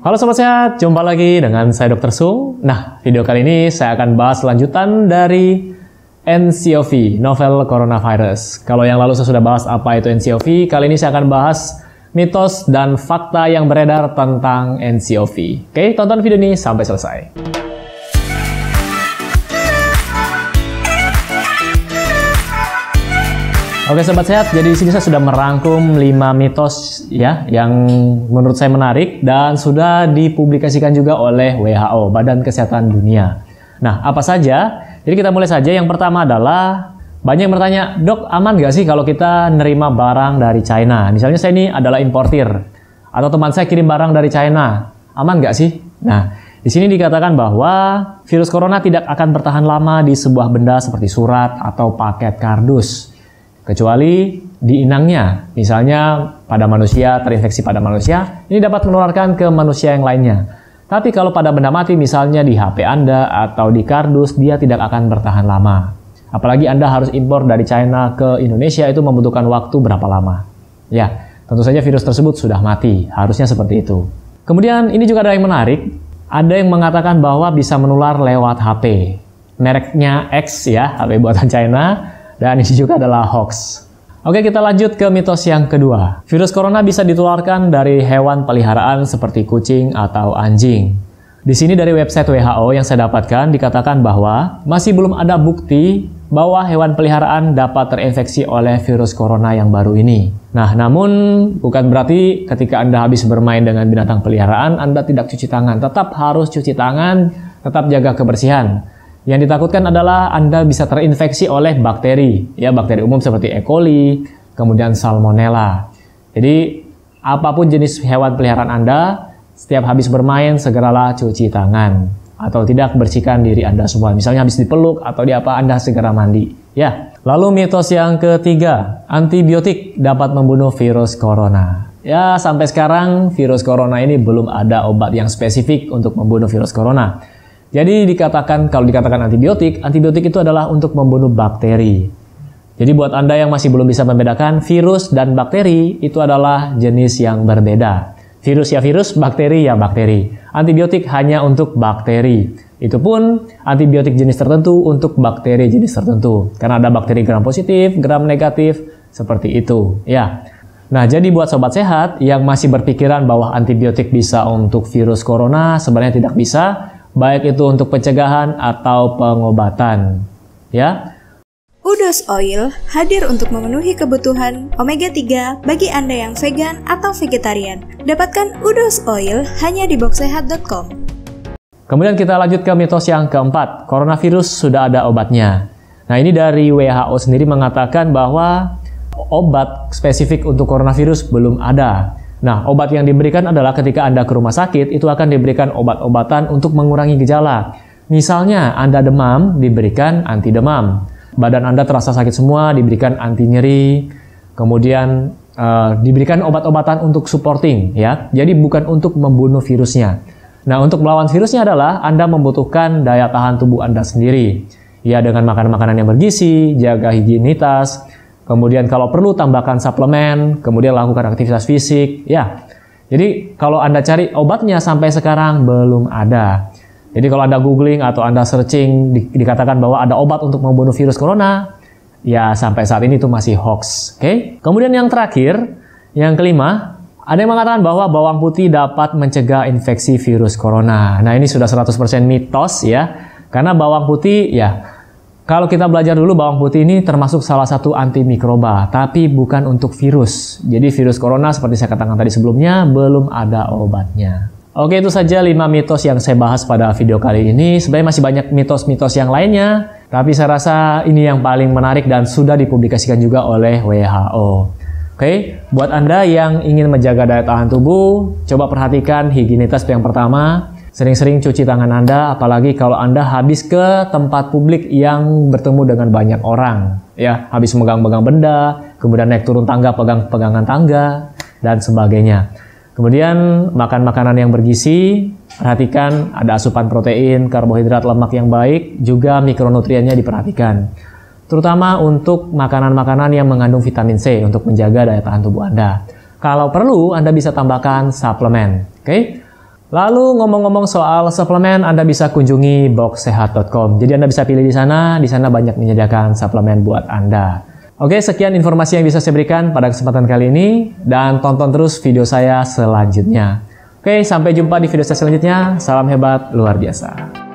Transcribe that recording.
Halo Sobat Sehat, jumpa lagi dengan saya Dr. Sung. Nah, video kali ini saya akan bahas lanjutan dari NCOV, novel coronavirus. Kalau yang lalu saya sudah bahas apa itu NCOV, kali ini saya akan bahas mitos dan fakta yang beredar tentang NCOV. Oke, tonton video ini sampai selesai. Oke sobat sehat, jadi di sini saya sudah merangkum 5 mitos ya yang menurut saya menarik dan sudah dipublikasikan juga oleh WHO, Badan Kesehatan Dunia. Nah, apa saja? Jadi kita mulai saja. Yang pertama adalah banyak yang bertanya, dok aman gak sih kalau kita nerima barang dari China? Misalnya saya ini adalah importir atau teman saya kirim barang dari China, aman gak sih? Nah, di sini dikatakan bahwa virus corona tidak akan bertahan lama di sebuah benda seperti surat atau paket kardus kecuali di inangnya. Misalnya pada manusia terinfeksi pada manusia, ini dapat menularkan ke manusia yang lainnya. Tapi kalau pada benda mati misalnya di HP Anda atau di kardus, dia tidak akan bertahan lama. Apalagi Anda harus impor dari China ke Indonesia itu membutuhkan waktu berapa lama. Ya, tentu saja virus tersebut sudah mati, harusnya seperti itu. Kemudian ini juga ada yang menarik, ada yang mengatakan bahwa bisa menular lewat HP. Mereknya X ya, HP buatan China, dan ini juga adalah hoax. Oke, kita lanjut ke mitos yang kedua. Virus corona bisa ditularkan dari hewan peliharaan seperti kucing atau anjing. Di sini dari website WHO yang saya dapatkan dikatakan bahwa masih belum ada bukti bahwa hewan peliharaan dapat terinfeksi oleh virus corona yang baru ini. Nah, namun bukan berarti ketika Anda habis bermain dengan binatang peliharaan, Anda tidak cuci tangan. Tetap harus cuci tangan, tetap jaga kebersihan. Yang ditakutkan adalah Anda bisa terinfeksi oleh bakteri, ya bakteri umum seperti E. coli, kemudian salmonella. Jadi apapun jenis hewan peliharaan Anda, setiap habis bermain segeralah cuci tangan atau tidak bersihkan diri Anda semua. Misalnya habis dipeluk atau di apa Anda segera mandi. Ya. Lalu mitos yang ketiga, antibiotik dapat membunuh virus corona. Ya, sampai sekarang virus corona ini belum ada obat yang spesifik untuk membunuh virus corona. Jadi dikatakan kalau dikatakan antibiotik, antibiotik itu adalah untuk membunuh bakteri. Jadi buat Anda yang masih belum bisa membedakan virus dan bakteri itu adalah jenis yang berbeda. Virus ya virus, bakteri ya bakteri. Antibiotik hanya untuk bakteri. Itu pun antibiotik jenis tertentu untuk bakteri jenis tertentu. Karena ada bakteri gram positif, gram negatif, seperti itu. Ya. Nah, jadi buat sobat sehat yang masih berpikiran bahwa antibiotik bisa untuk virus corona, sebenarnya tidak bisa baik itu untuk pencegahan atau pengobatan. Ya. Udos Oil hadir untuk memenuhi kebutuhan omega 3 bagi Anda yang vegan atau vegetarian. Dapatkan Udos Oil hanya di boxsehat.com. Kemudian kita lanjut ke mitos yang keempat, coronavirus sudah ada obatnya. Nah ini dari WHO sendiri mengatakan bahwa obat spesifik untuk coronavirus belum ada. Nah, obat yang diberikan adalah ketika Anda ke rumah sakit, itu akan diberikan obat-obatan untuk mengurangi gejala. Misalnya, Anda demam, diberikan anti demam. Badan Anda terasa sakit semua, diberikan anti nyeri. Kemudian uh, diberikan obat-obatan untuk supporting, ya. Jadi bukan untuk membunuh virusnya. Nah, untuk melawan virusnya adalah Anda membutuhkan daya tahan tubuh Anda sendiri. Ya, dengan makan makanan yang bergizi, jaga higienitas, Kemudian kalau perlu tambahkan suplemen, kemudian lakukan aktivitas fisik, ya. Jadi kalau Anda cari obatnya sampai sekarang belum ada. Jadi kalau Anda googling atau Anda searching di, dikatakan bahwa ada obat untuk membunuh virus corona, ya sampai saat ini itu masih hoax, oke? Okay? Kemudian yang terakhir, yang kelima, ada yang mengatakan bahwa bawang putih dapat mencegah infeksi virus corona. Nah, ini sudah 100% mitos ya. Karena bawang putih ya kalau kita belajar dulu bawang putih ini termasuk salah satu antimikroba, tapi bukan untuk virus. Jadi virus corona seperti saya katakan tadi sebelumnya belum ada obatnya. Oke itu saja 5 mitos yang saya bahas pada video kali ini. Sebenarnya masih banyak mitos-mitos yang lainnya, tapi saya rasa ini yang paling menarik dan sudah dipublikasikan juga oleh WHO. Oke, buat Anda yang ingin menjaga daya tahan tubuh, coba perhatikan higienitas yang pertama, Sering-sering cuci tangan Anda, apalagi kalau Anda habis ke tempat publik yang bertemu dengan banyak orang. Ya, habis megang-megang benda, kemudian naik turun tangga, pegang-pegangan tangga, dan sebagainya. Kemudian makan makanan yang bergizi, perhatikan ada asupan protein, karbohidrat, lemak yang baik, juga mikronutriennya diperhatikan. Terutama untuk makanan-makanan yang mengandung vitamin C untuk menjaga daya tahan tubuh Anda. Kalau perlu, Anda bisa tambahkan suplemen. Oke? Okay? Lalu ngomong-ngomong soal suplemen, Anda bisa kunjungi boxsehat.com. Jadi Anda bisa pilih di sana, di sana banyak menyediakan suplemen buat Anda. Oke, sekian informasi yang bisa saya berikan pada kesempatan kali ini dan tonton terus video saya selanjutnya. Oke, sampai jumpa di video saya selanjutnya. Salam hebat luar biasa.